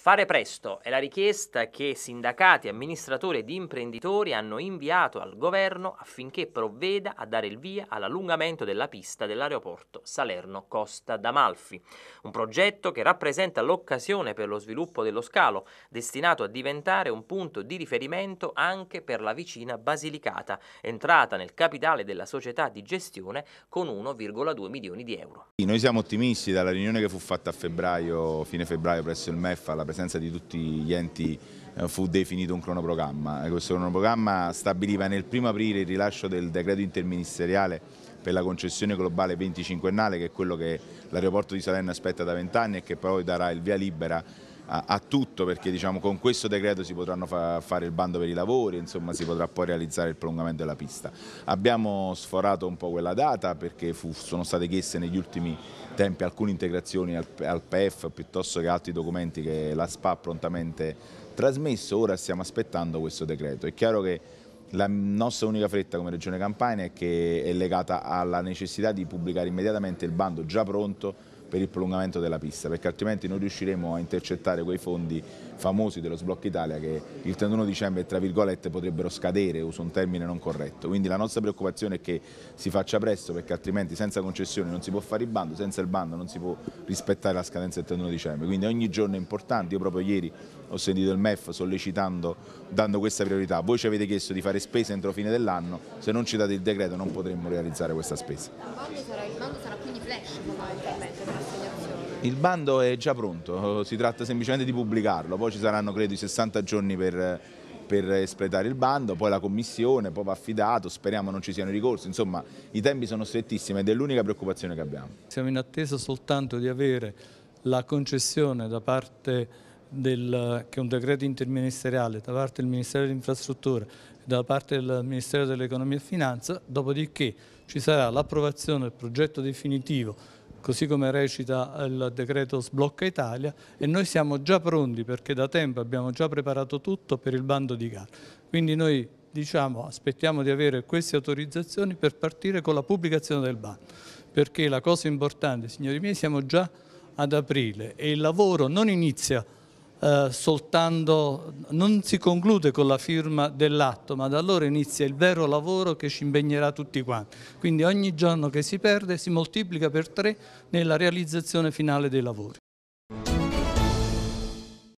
Fare presto è la richiesta che sindacati, amministratori ed imprenditori hanno inviato al governo affinché provveda a dare il via all'allungamento della pista dell'aeroporto Salerno-Costa d'Amalfi, un progetto che rappresenta l'occasione per lo sviluppo dello scalo, destinato a diventare un punto di riferimento anche per la vicina Basilicata, entrata nel capitale della società di gestione con 1,2 milioni di euro. Noi siamo ottimisti dalla riunione che fu fatta a febbraio, fine febbraio presso il MEF alla presentazione presenza di tutti gli enti eh, fu definito un cronoprogramma. Questo cronoprogramma stabiliva nel primo aprile il rilascio del decreto interministeriale per la concessione globale 25ennale, che è quello che l'aeroporto di Salerno aspetta da vent'anni e che poi darà il via libera a, tutto perché diciamo, con questo decreto si potranno fa, fare il bando per i lavori, insomma, si potrà poi realizzare il prolungamento della pista. Abbiamo sforato un po' quella data perché fu, sono state chieste negli ultimi tempi alcune integrazioni al, al PF piuttosto che altri documenti che la SPA ha prontamente trasmesso, ora stiamo aspettando questo decreto. È chiaro che la nostra unica fretta come Regione Campania è che è legata alla necessità di pubblicare immediatamente il bando già pronto per il prolungamento della pista, perché altrimenti non riusciremo a intercettare quei fondi famosi dello Sblocco Italia che il 31 dicembre, tra virgolette, potrebbero scadere, uso un termine non corretto. Quindi la nostra preoccupazione è che si faccia presto, perché altrimenti senza concessione non si può fare il bando, senza il bando non si può rispettare la scadenza del 31 dicembre. Quindi ogni giorno è importante, io proprio ieri ho sentito il MEF sollecitando, dando questa priorità. Voi ci avete chiesto di fare spese entro fine dell'anno, se non ci date il decreto non potremmo realizzare questa spesa. Il bando sarà, il bando sarà quindi flash fondamentalmente. Il bando è già pronto, si tratta semplicemente di pubblicarlo, poi ci saranno credo i 60 giorni per, per espletare il bando, poi la commissione, poi va affidato, speriamo non ci siano ricorsi, insomma i tempi sono strettissimi ed è l'unica preoccupazione che abbiamo. Siamo in attesa soltanto di avere la concessione da parte del, che è un decreto interministeriale da parte del Ministero dell'Infrastruttura e da parte del Ministero dell'Economia e Finanza, dopodiché ci sarà l'approvazione del progetto definitivo così come recita il decreto Sblocca Italia e noi siamo già pronti perché da tempo abbiamo già preparato tutto per il bando di gara. Quindi noi diciamo aspettiamo di avere queste autorizzazioni per partire con la pubblicazione del bando, perché la cosa importante, signori miei, siamo già ad aprile e il lavoro non inizia eh, soltanto, non si conclude con la firma dell'atto, ma da allora inizia il vero lavoro che ci impegnerà tutti quanti. Quindi ogni giorno che si perde si moltiplica per tre nella realizzazione finale dei lavori.